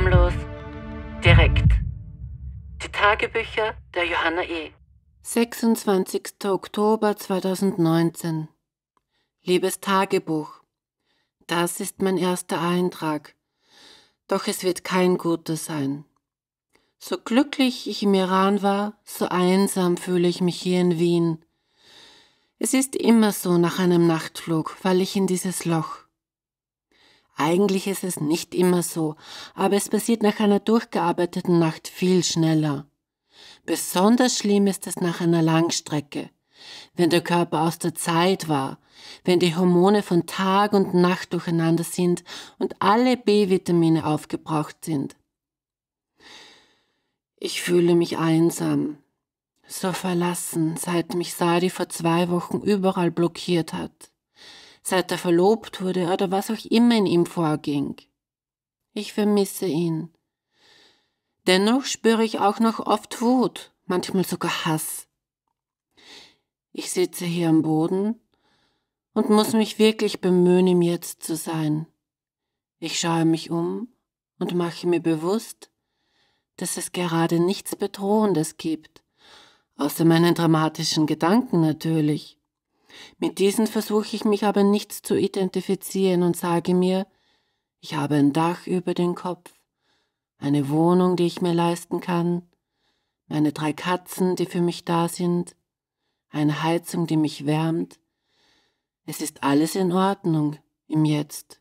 harmlos, direkt. Die Tagebücher der Johanna E. 26. Oktober 2019 Liebes Tagebuch, das ist mein erster Eintrag, doch es wird kein guter sein. So glücklich ich im Iran war, so einsam fühle ich mich hier in Wien. Es ist immer so nach einem Nachtflug, weil ich in dieses Loch. Eigentlich ist es nicht immer so, aber es passiert nach einer durchgearbeiteten Nacht viel schneller. Besonders schlimm ist es nach einer Langstrecke, wenn der Körper aus der Zeit war, wenn die Hormone von Tag und Nacht durcheinander sind und alle B-Vitamine aufgebraucht sind. Ich fühle mich einsam, so verlassen, seit mich Sadi vor zwei Wochen überall blockiert hat seit er verlobt wurde oder was auch immer in ihm vorging. Ich vermisse ihn. Dennoch spüre ich auch noch oft Wut, manchmal sogar Hass. Ich sitze hier am Boden und muss mich wirklich bemühen, ihm jetzt zu sein. Ich schaue mich um und mache mir bewusst, dass es gerade nichts Bedrohendes gibt, außer meinen dramatischen Gedanken natürlich. Mit diesen versuche ich mich aber nicht zu identifizieren und sage mir, ich habe ein Dach über den Kopf, eine Wohnung, die ich mir leisten kann, meine drei Katzen, die für mich da sind, eine Heizung, die mich wärmt. Es ist alles in Ordnung im Jetzt.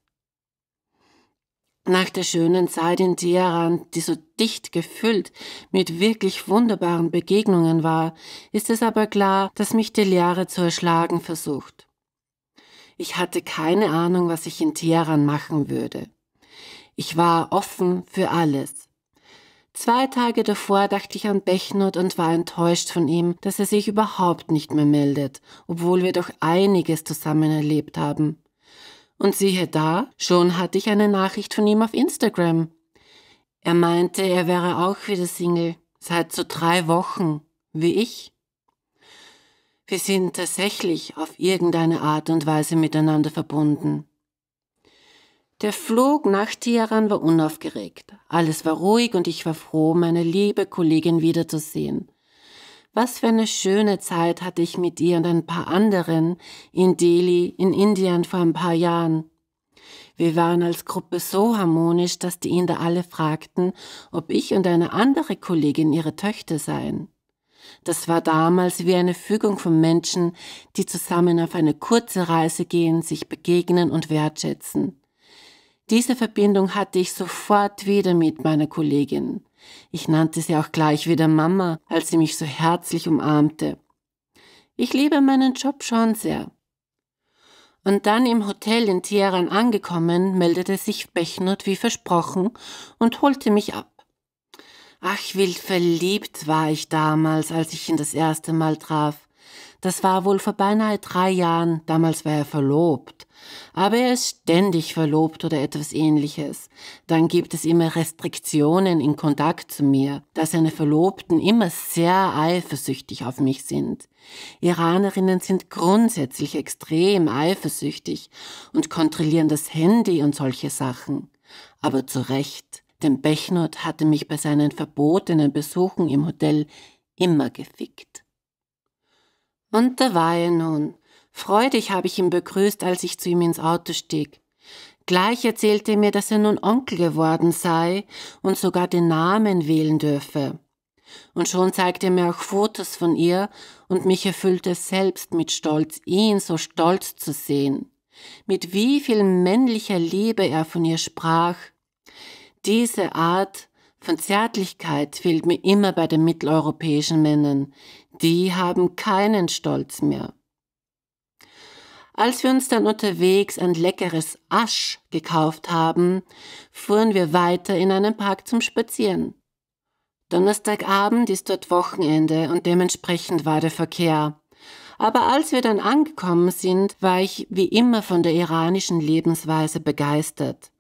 Nach der schönen Zeit in Teheran, die so dicht gefüllt mit wirklich wunderbaren Begegnungen war, ist es aber klar, dass mich die Lehre zu erschlagen versucht. Ich hatte keine Ahnung, was ich in Teheran machen würde. Ich war offen für alles. Zwei Tage davor dachte ich an Bechnot und war enttäuscht von ihm, dass er sich überhaupt nicht mehr meldet, obwohl wir doch einiges zusammen erlebt haben. Und siehe da, schon hatte ich eine Nachricht von ihm auf Instagram. Er meinte, er wäre auch wieder Single, seit so drei Wochen, wie ich. Wir sind tatsächlich auf irgendeine Art und Weise miteinander verbunden. Der Flug nach Teheran war unaufgeregt. Alles war ruhig und ich war froh, meine liebe Kollegin wiederzusehen. Was für eine schöne Zeit hatte ich mit ihr und ein paar anderen in Delhi, in Indien vor ein paar Jahren. Wir waren als Gruppe so harmonisch, dass die Inder alle fragten, ob ich und eine andere Kollegin ihre Töchter seien. Das war damals wie eine Fügung von Menschen, die zusammen auf eine kurze Reise gehen, sich begegnen und wertschätzen. Diese Verbindung hatte ich sofort wieder mit meiner Kollegin. Ich nannte sie auch gleich wieder Mama, als sie mich so herzlich umarmte. Ich liebe meinen Job schon sehr. Und dann im Hotel in Teheran angekommen, meldete sich Bechnut wie versprochen und holte mich ab. Ach, wild verliebt war ich damals, als ich ihn das erste Mal traf. Das war wohl vor beinahe drei Jahren, damals war er verlobt. Aber er ist ständig verlobt oder etwas ähnliches. Dann gibt es immer Restriktionen in Kontakt zu mir, da seine Verlobten immer sehr eifersüchtig auf mich sind. Iranerinnen sind grundsätzlich extrem eifersüchtig und kontrollieren das Handy und solche Sachen. Aber zu Recht, denn Bechnot hatte mich bei seinen verbotenen Besuchen im Hotel immer gefickt. Und da war er nun. Freudig habe ich ihn begrüßt, als ich zu ihm ins Auto stieg. Gleich erzählte er mir, dass er nun Onkel geworden sei und sogar den Namen wählen dürfe. Und schon zeigte er mir auch Fotos von ihr und mich erfüllte selbst mit Stolz, ihn so stolz zu sehen. Mit wie viel männlicher Liebe er von ihr sprach. Diese Art von Zärtlichkeit fehlt mir immer bei den mitteleuropäischen Männern, die haben keinen Stolz mehr. Als wir uns dann unterwegs ein leckeres Asch gekauft haben, fuhren wir weiter in einen Park zum Spazieren. Donnerstagabend ist dort Wochenende und dementsprechend war der Verkehr. Aber als wir dann angekommen sind, war ich wie immer von der iranischen Lebensweise begeistert.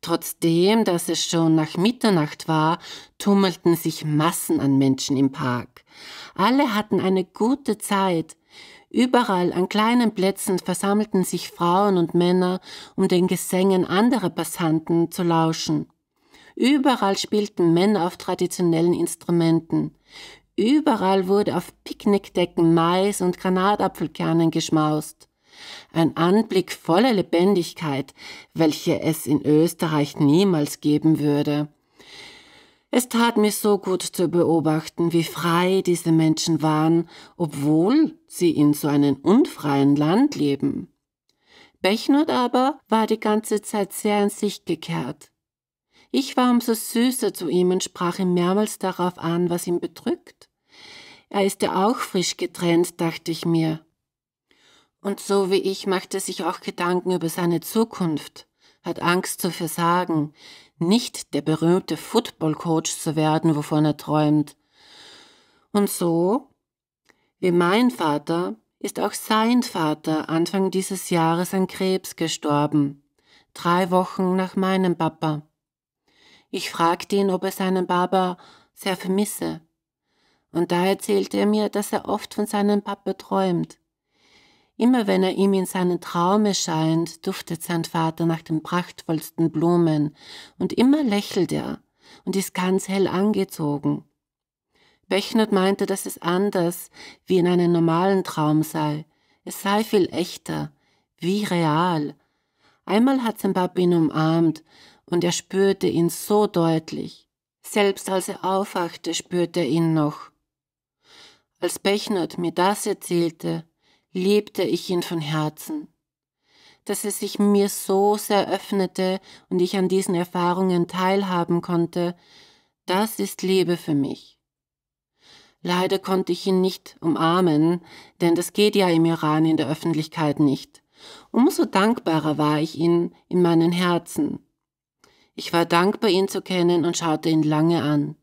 Trotzdem, dass es schon nach Mitternacht war, tummelten sich Massen an Menschen im Park. Alle hatten eine gute Zeit. Überall an kleinen Plätzen versammelten sich Frauen und Männer, um den Gesängen anderer Passanten zu lauschen. Überall spielten Männer auf traditionellen Instrumenten. Überall wurde auf Picknickdecken Mais und Granatapfelkernen geschmaust. Ein Anblick voller Lebendigkeit, welche es in Österreich niemals geben würde. Es tat mir so gut zu beobachten, wie frei diese Menschen waren, obwohl sie in so einem unfreien Land leben. Bechnut aber war die ganze Zeit sehr in sich gekehrt. Ich war umso süßer zu ihm und sprach ihm mehrmals darauf an, was ihn bedrückt. Er ist ja auch frisch getrennt, dachte ich mir. Und so wie ich machte sich auch Gedanken über seine Zukunft, hat Angst zu versagen, nicht der berühmte Football-Coach zu werden, wovon er träumt. Und so, wie mein Vater, ist auch sein Vater Anfang dieses Jahres an Krebs gestorben, drei Wochen nach meinem Papa. Ich fragte ihn, ob er seinen Papa sehr vermisse. Und da erzählte er mir, dass er oft von seinem Papa träumt. Immer wenn er ihm in seinen Traum erscheint, duftet sein Vater nach den prachtvollsten Blumen, und immer lächelt er und ist ganz hell angezogen. Bechnert meinte, dass es anders wie in einem normalen Traum sei. Es sei viel echter, wie real. Einmal hat sein Papi ihn umarmt und er spürte ihn so deutlich. Selbst als er aufwachte, spürte er ihn noch. Als Bechnert mir das erzählte, liebte ich ihn von Herzen. Dass er sich mir so sehr öffnete und ich an diesen Erfahrungen teilhaben konnte, das ist Liebe für mich. Leider konnte ich ihn nicht umarmen, denn das geht ja im Iran in der Öffentlichkeit nicht. Umso dankbarer war ich ihn in meinem Herzen. Ich war dankbar, ihn zu kennen und schaute ihn lange an.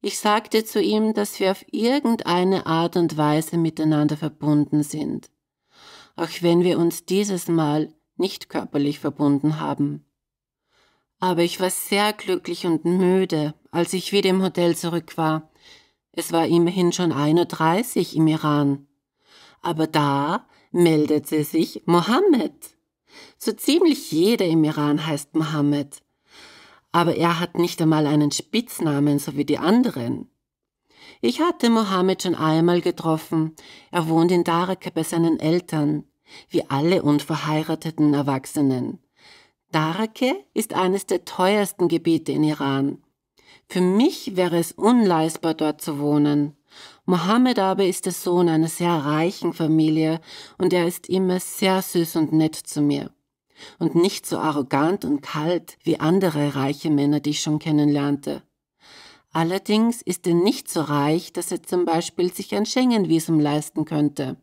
Ich sagte zu ihm, dass wir auf irgendeine Art und Weise miteinander verbunden sind, auch wenn wir uns dieses Mal nicht körperlich verbunden haben. Aber ich war sehr glücklich und müde, als ich wieder im Hotel zurück war. Es war immerhin schon 1.30 Uhr im Iran. Aber da meldete sich Mohammed. So ziemlich jeder im Iran heißt Mohammed aber er hat nicht einmal einen Spitznamen, so wie die anderen. Ich hatte Mohammed schon einmal getroffen. Er wohnt in Darake bei seinen Eltern, wie alle unverheirateten Erwachsenen. Darake ist eines der teuersten Gebiete in Iran. Für mich wäre es unleistbar, dort zu wohnen. Mohammed aber ist der Sohn einer sehr reichen Familie und er ist immer sehr süß und nett zu mir und nicht so arrogant und kalt wie andere reiche Männer, die ich schon kennenlernte. Allerdings ist er nicht so reich, dass er zum Beispiel sich ein Schengen-Visum leisten könnte.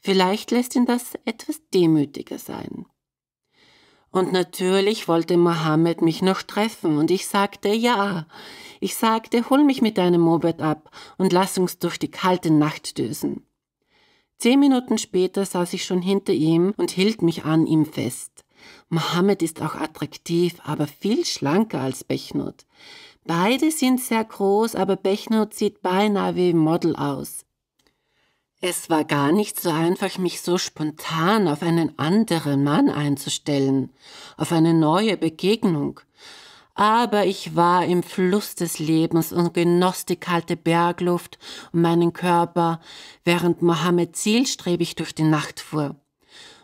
Vielleicht lässt ihn das etwas demütiger sein. Und natürlich wollte Mohammed mich noch treffen und ich sagte ja. Ich sagte, hol mich mit deinem Moped ab und lass uns durch die kalte Nacht düsen. Zehn Minuten später saß ich schon hinter ihm und hielt mich an ihm fest. Mohammed ist auch attraktiv, aber viel schlanker als Bechnut. Beide sind sehr groß, aber Bechnut sieht beinahe wie Model aus. Es war gar nicht so einfach, mich so spontan auf einen anderen Mann einzustellen, auf eine neue Begegnung aber ich war im Fluss des Lebens und genoss die kalte Bergluft und meinen Körper, während Mohammed zielstrebig durch die Nacht fuhr.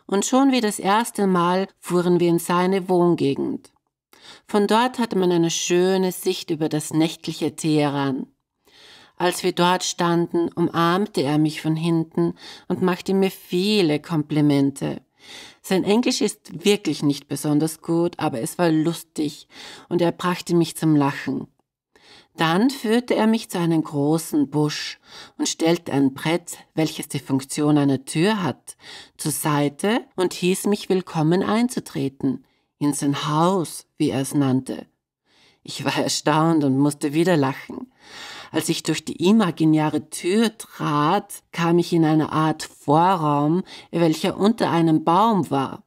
Und schon wie das erste Mal fuhren wir in seine Wohngegend. Von dort hatte man eine schöne Sicht über das nächtliche Teheran. Als wir dort standen, umarmte er mich von hinten und machte mir viele Komplimente. Sein Englisch ist wirklich nicht besonders gut, aber es war lustig und er brachte mich zum Lachen. Dann führte er mich zu einem großen Busch und stellte ein Brett, welches die Funktion einer Tür hat, zur Seite und hieß mich willkommen einzutreten, in sein Haus, wie er es nannte. Ich war erstaunt und musste wieder lachen. Als ich durch die imaginäre Tür trat, kam ich in eine Art Vorraum, welcher unter einem Baum war.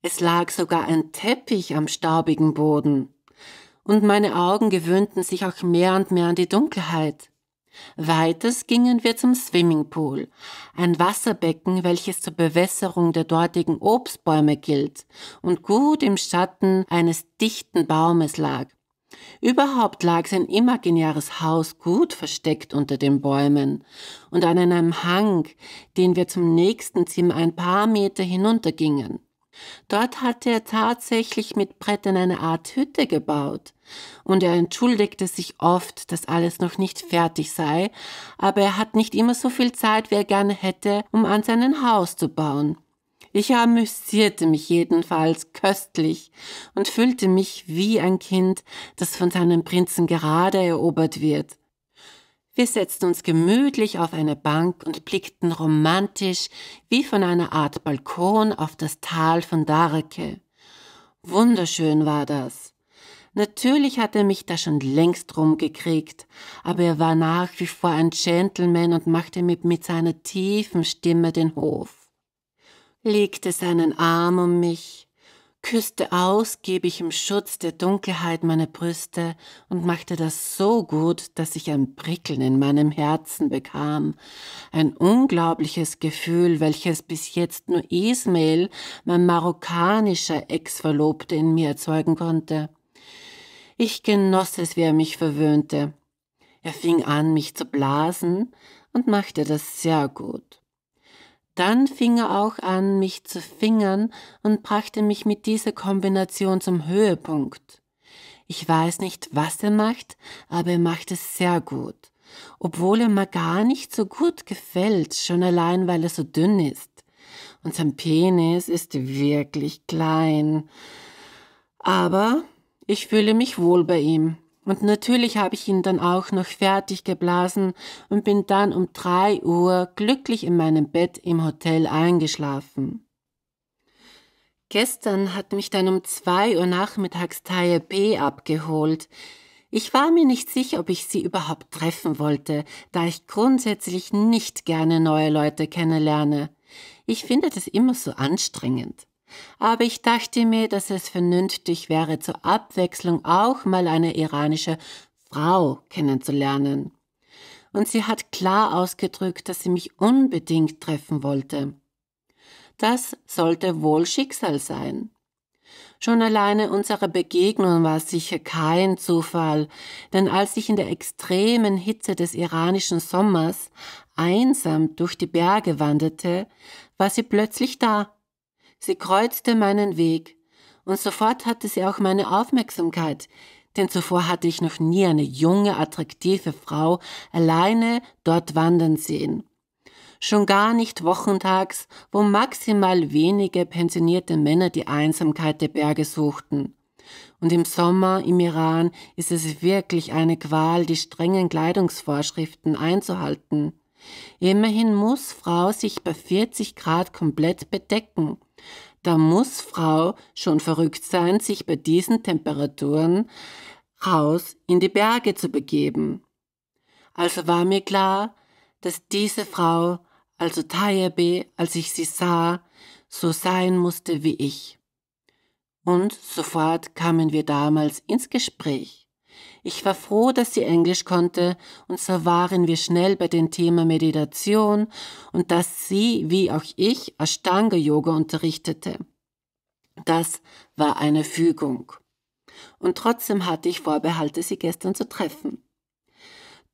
Es lag sogar ein Teppich am staubigen Boden. Und meine Augen gewöhnten sich auch mehr und mehr an die Dunkelheit. Weiters gingen wir zum Swimmingpool, ein Wasserbecken, welches zur Bewässerung der dortigen Obstbäume gilt und gut im Schatten eines dichten Baumes lag. Überhaupt lag sein imaginäres Haus gut versteckt unter den Bäumen und an einem Hang, den wir zum nächsten Zimmer ein paar Meter hinuntergingen. Dort hatte er tatsächlich mit Brettern eine Art Hütte gebaut, und er entschuldigte sich oft, dass alles noch nicht fertig sei, aber er hat nicht immer so viel Zeit, wie er gerne hätte, um an seinem Haus zu bauen. Ich amüsierte mich jedenfalls köstlich und fühlte mich wie ein Kind, das von seinem Prinzen gerade erobert wird. Wir setzten uns gemütlich auf eine Bank und blickten romantisch wie von einer Art Balkon auf das Tal von Dareke. Wunderschön war das. Natürlich hat er mich da schon längst rumgekriegt, aber er war nach wie vor ein Gentleman und machte mir mit seiner tiefen Stimme den Hof legte seinen Arm um mich, küsste ausgiebig im Schutz der Dunkelheit meine Brüste und machte das so gut, dass ich ein Prickeln in meinem Herzen bekam, ein unglaubliches Gefühl, welches bis jetzt nur Ismail, mein marokkanischer ex verlobte in mir erzeugen konnte. Ich genoss es, wie er mich verwöhnte. Er fing an, mich zu blasen und machte das sehr gut. Dann fing er auch an, mich zu fingern und brachte mich mit dieser Kombination zum Höhepunkt. Ich weiß nicht, was er macht, aber er macht es sehr gut. Obwohl er mir gar nicht so gut gefällt, schon allein weil er so dünn ist. Und sein Penis ist wirklich klein. Aber ich fühle mich wohl bei ihm. Und natürlich habe ich ihn dann auch noch fertig geblasen und bin dann um drei Uhr glücklich in meinem Bett im Hotel eingeschlafen. Gestern hat mich dann um zwei Uhr nachmittags Taille B abgeholt. Ich war mir nicht sicher, ob ich sie überhaupt treffen wollte, da ich grundsätzlich nicht gerne neue Leute kennenlerne. Ich finde das immer so anstrengend aber ich dachte mir, dass es vernünftig wäre, zur Abwechslung auch mal eine iranische Frau kennenzulernen. Und sie hat klar ausgedrückt, dass sie mich unbedingt treffen wollte. Das sollte wohl Schicksal sein. Schon alleine unsere Begegnung war sicher kein Zufall, denn als ich in der extremen Hitze des iranischen Sommers einsam durch die Berge wanderte, war sie plötzlich da Sie kreuzte meinen Weg, und sofort hatte sie auch meine Aufmerksamkeit, denn zuvor hatte ich noch nie eine junge, attraktive Frau alleine dort wandern sehen. Schon gar nicht wochentags, wo maximal wenige pensionierte Männer die Einsamkeit der Berge suchten. Und im Sommer im Iran ist es wirklich eine Qual, die strengen Kleidungsvorschriften einzuhalten. Immerhin muss Frau sich bei 40 Grad komplett bedecken. Da muss Frau schon verrückt sein, sich bei diesen Temperaturen raus in die Berge zu begeben. Also war mir klar, dass diese Frau, also Tayabe, als ich sie sah, so sein musste wie ich. Und sofort kamen wir damals ins Gespräch. Ich war froh, dass sie Englisch konnte, und so waren wir schnell bei dem Thema Meditation und dass sie, wie auch ich, Ashtanga-Yoga unterrichtete. Das war eine Fügung. Und trotzdem hatte ich Vorbehalte, sie gestern zu treffen.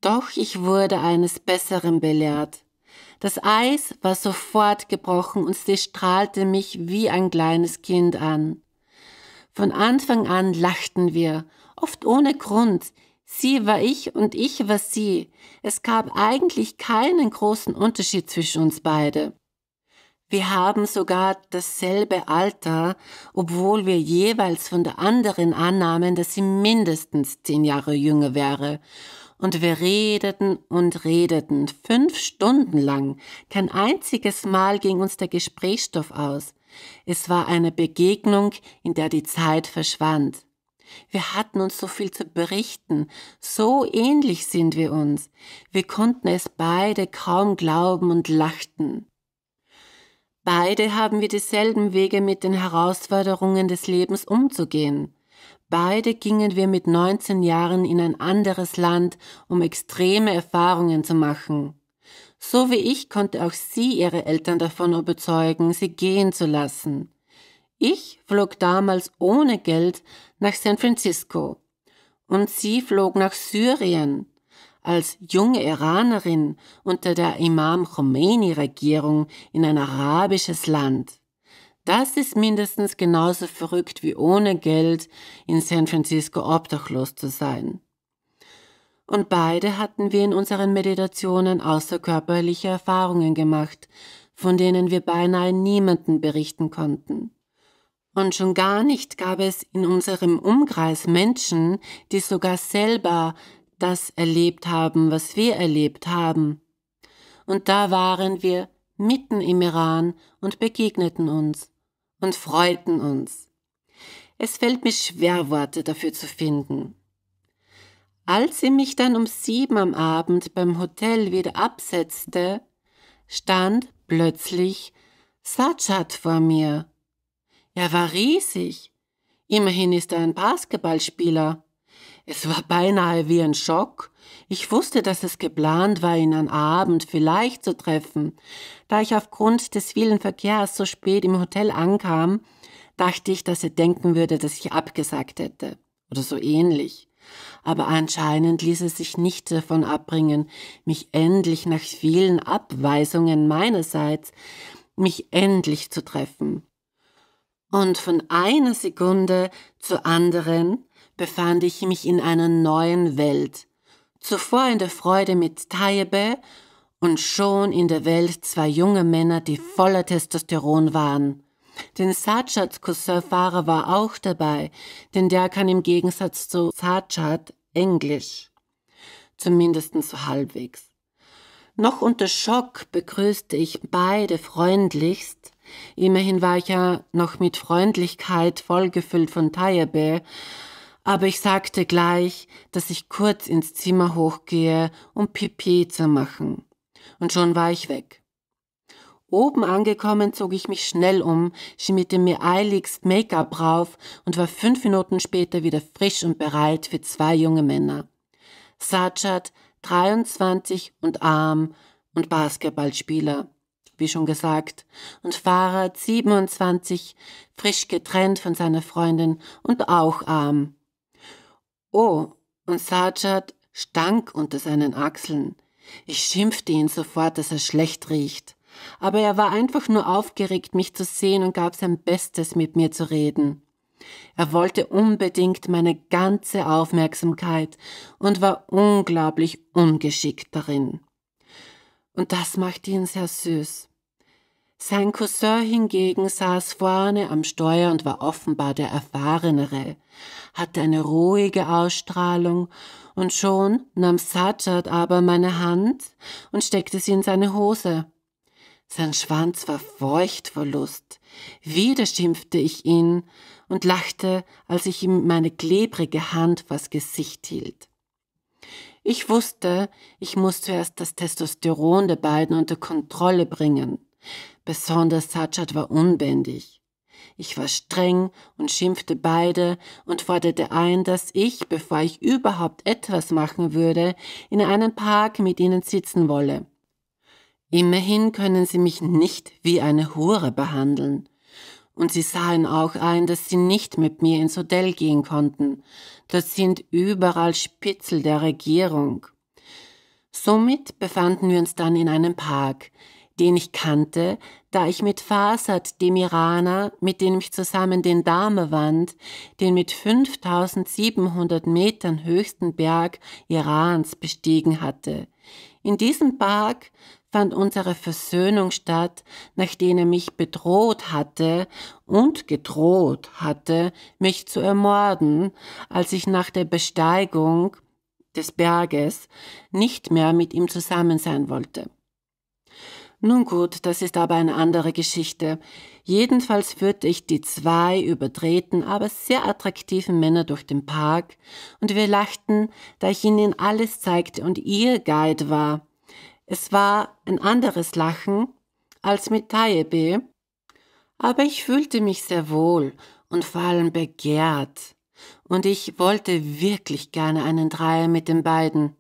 Doch ich wurde eines Besseren belehrt. Das Eis war sofort gebrochen und sie strahlte mich wie ein kleines Kind an. Von Anfang an lachten wir oft ohne Grund. Sie war ich und ich war sie. Es gab eigentlich keinen großen Unterschied zwischen uns beide. Wir haben sogar dasselbe Alter, obwohl wir jeweils von der anderen annahmen, dass sie mindestens zehn Jahre jünger wäre. Und wir redeten und redeten, fünf Stunden lang. Kein einziges Mal ging uns der Gesprächsstoff aus. Es war eine Begegnung, in der die Zeit verschwand. Wir hatten uns so viel zu berichten, so ähnlich sind wir uns. Wir konnten es beide kaum glauben und lachten. Beide haben wir dieselben Wege mit den Herausforderungen des Lebens umzugehen. Beide gingen wir mit 19 Jahren in ein anderes Land, um extreme Erfahrungen zu machen. So wie ich konnte auch sie ihre Eltern davon überzeugen, sie gehen zu lassen. Ich flog damals ohne Geld nach San Francisco und sie flog nach Syrien als junge Iranerin unter der Imam Khomeini-Regierung in ein arabisches Land. Das ist mindestens genauso verrückt wie ohne Geld in San Francisco obdachlos zu sein. Und beide hatten wir in unseren Meditationen außerkörperliche Erfahrungen gemacht, von denen wir beinahe niemanden berichten konnten. Und schon gar nicht gab es in unserem Umkreis Menschen, die sogar selber das erlebt haben, was wir erlebt haben. Und da waren wir mitten im Iran und begegneten uns und freuten uns. Es fällt mir schwer, Worte dafür zu finden. Als sie mich dann um sieben am Abend beim Hotel wieder absetzte, stand plötzlich Sajad vor mir er war riesig. Immerhin ist er ein Basketballspieler. Es war beinahe wie ein Schock. Ich wusste, dass es geplant war, ihn am Abend vielleicht zu treffen. Da ich aufgrund des vielen Verkehrs so spät im Hotel ankam, dachte ich, dass er denken würde, dass ich abgesagt hätte. Oder so ähnlich. Aber anscheinend ließ es sich nicht davon abbringen, mich endlich nach vielen Abweisungen meinerseits, mich endlich zu treffen. Und von einer Sekunde zur anderen befand ich mich in einer neuen Welt. Zuvor in der Freude mit Taibe und schon in der Welt zwei junge Männer, die voller Testosteron waren. Denn Sajats Cousin-Fahrer war auch dabei, denn der kann im Gegensatz zu Sajat Englisch. Zumindest so halbwegs. Noch unter Schock begrüßte ich beide freundlichst Immerhin war ich ja noch mit Freundlichkeit vollgefüllt von Tayebe, aber ich sagte gleich, dass ich kurz ins Zimmer hochgehe, um Pipi zu machen. Und schon war ich weg. Oben angekommen zog ich mich schnell um, schmierte mir eiligst Make-up rauf und war fünf Minuten später wieder frisch und bereit für zwei junge Männer. Sajad, 23 und arm und Basketballspieler wie schon gesagt, und Fahrrad 27, frisch getrennt von seiner Freundin und auch arm. Oh, und Sajad stank unter seinen Achseln. Ich schimpfte ihn sofort, dass er schlecht riecht. Aber er war einfach nur aufgeregt, mich zu sehen und gab sein Bestes, mit mir zu reden. Er wollte unbedingt meine ganze Aufmerksamkeit und war unglaublich ungeschickt darin. Und das machte ihn sehr süß. Sein Cousin hingegen saß vorne am Steuer und war offenbar der Erfahrenere, hatte eine ruhige Ausstrahlung, und schon nahm Sajad aber meine Hand und steckte sie in seine Hose. Sein Schwanz war feucht vor Lust. Wieder schimpfte ich ihn und lachte, als ich ihm meine klebrige Hand vors Gesicht hielt. Ich wusste, ich muss zuerst das Testosteron der beiden unter Kontrolle bringen. Besonders Satchat war unbändig. Ich war streng und schimpfte beide und forderte ein, dass ich, bevor ich überhaupt etwas machen würde, in einen Park mit ihnen sitzen wolle. Immerhin können sie mich nicht wie eine Hure behandeln. Und sie sahen auch ein, dass sie nicht mit mir ins Hotel gehen konnten. Das sind überall Spitzel der Regierung. Somit befanden wir uns dann in einem Park, den ich kannte, da ich mit Fasad, dem Iraner, mit dem ich zusammen den Dame wand, den mit 5700 Metern höchsten Berg Irans bestiegen hatte. In diesem Park fand unsere Versöhnung statt, nachdem er mich bedroht hatte und gedroht hatte, mich zu ermorden, als ich nach der Besteigung des Berges nicht mehr mit ihm zusammen sein wollte. Nun gut, das ist aber eine andere Geschichte. Jedenfalls führte ich die zwei überdrehten, aber sehr attraktiven Männer durch den Park und wir lachten, da ich ihnen alles zeigte und ihr Guide war. Es war ein anderes Lachen als mit Taebe, aber ich fühlte mich sehr wohl und vor allem begehrt. Und ich wollte wirklich gerne einen Dreier mit den beiden.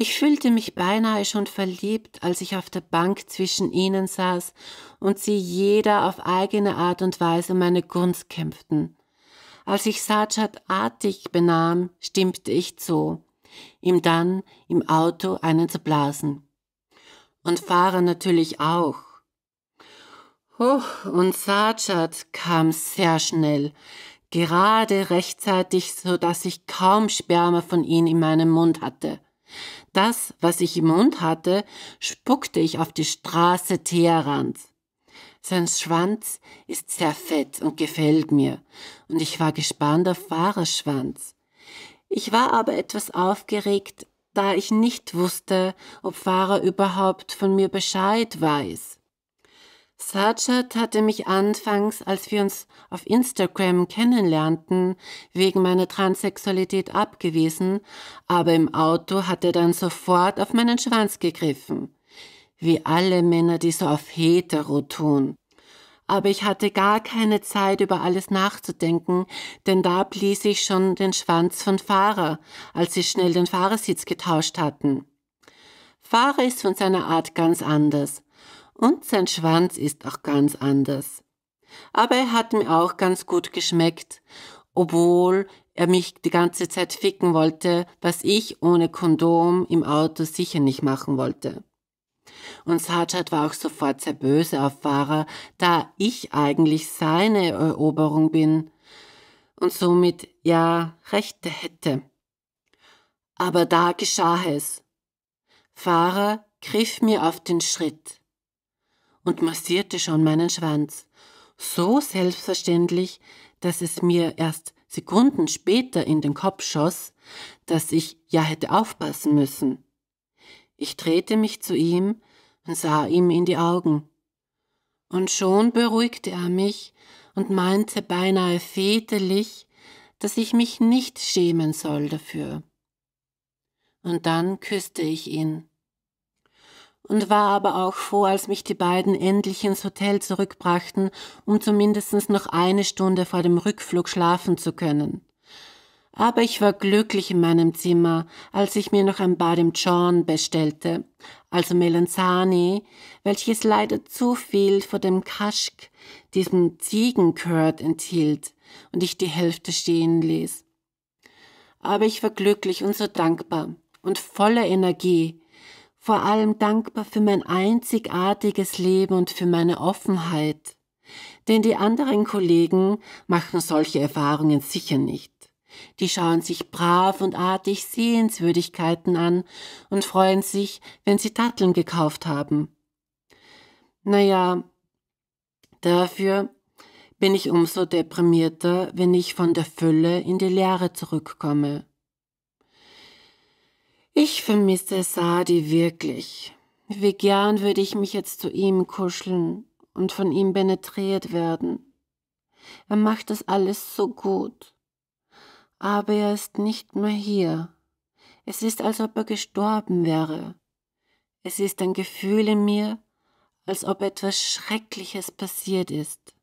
Ich fühlte mich beinahe schon verliebt, als ich auf der Bank zwischen ihnen saß und sie jeder auf eigene Art und Weise um meine Gunst kämpften. Als ich Sajad artig benahm, stimmte ich zu, ihm dann im Auto einen zu blasen. Und Fahrer natürlich auch. Oh, und Sajad kam sehr schnell, gerade rechtzeitig, so dass ich kaum Sperma von ihm in meinem Mund hatte. Das, was ich im Mund hatte, spuckte ich auf die Straße Teherans. Sein Schwanz ist sehr fett und gefällt mir, und ich war gespannt auf Fahrerschwanz. Ich war aber etwas aufgeregt, da ich nicht wusste, ob Fahrer überhaupt von mir Bescheid weiß. Sajad hatte mich anfangs, als wir uns auf Instagram kennenlernten, wegen meiner Transsexualität abgewiesen, aber im Auto hat er dann sofort auf meinen Schwanz gegriffen. Wie alle Männer, die so auf hetero tun. Aber ich hatte gar keine Zeit, über alles nachzudenken, denn da blies ich schon den Schwanz von Fahrer, als sie schnell den Fahrersitz getauscht hatten. Fahrer ist von seiner Art ganz anders. Und sein Schwanz ist auch ganz anders. Aber er hat mir auch ganz gut geschmeckt, obwohl er mich die ganze Zeit ficken wollte, was ich ohne Kondom im Auto sicher nicht machen wollte. Und Sajad war auch sofort sehr böse auf Fahrer, da ich eigentlich seine Eroberung bin und somit ja Rechte hätte. Aber da geschah es. Fahrer griff mir auf den Schritt und massierte schon meinen Schwanz. So selbstverständlich, dass es mir erst Sekunden später in den Kopf schoss, dass ich ja hätte aufpassen müssen. Ich drehte mich zu ihm und sah ihm in die Augen. Und schon beruhigte er mich und meinte beinahe väterlich, dass ich mich nicht schämen soll dafür. Und dann küsste ich ihn und war aber auch froh, als mich die beiden endlich ins Hotel zurückbrachten, um zumindest noch eine Stunde vor dem Rückflug schlafen zu können. Aber ich war glücklich in meinem Zimmer, als ich mir noch ein Bad im john bestellte, also Melanzani, welches leider zu viel von dem Kaschk, diesem Ziegenkurt, enthielt und ich die Hälfte stehen ließ. Aber ich war glücklich und so dankbar und voller Energie, vor allem dankbar für mein einzigartiges Leben und für meine Offenheit. Denn die anderen Kollegen machen solche Erfahrungen sicher nicht. Die schauen sich brav und artig Sehenswürdigkeiten an und freuen sich, wenn sie Datteln gekauft haben. Naja, dafür bin ich umso deprimierter, wenn ich von der Fülle in die Leere zurückkomme. Ich vermisse Sadi wirklich. Wie gern würde ich mich jetzt zu ihm kuscheln und von ihm penetriert werden. Er macht das alles so gut. Aber er ist nicht mehr hier. Es ist, als ob er gestorben wäre. Es ist ein Gefühl in mir, als ob etwas Schreckliches passiert ist.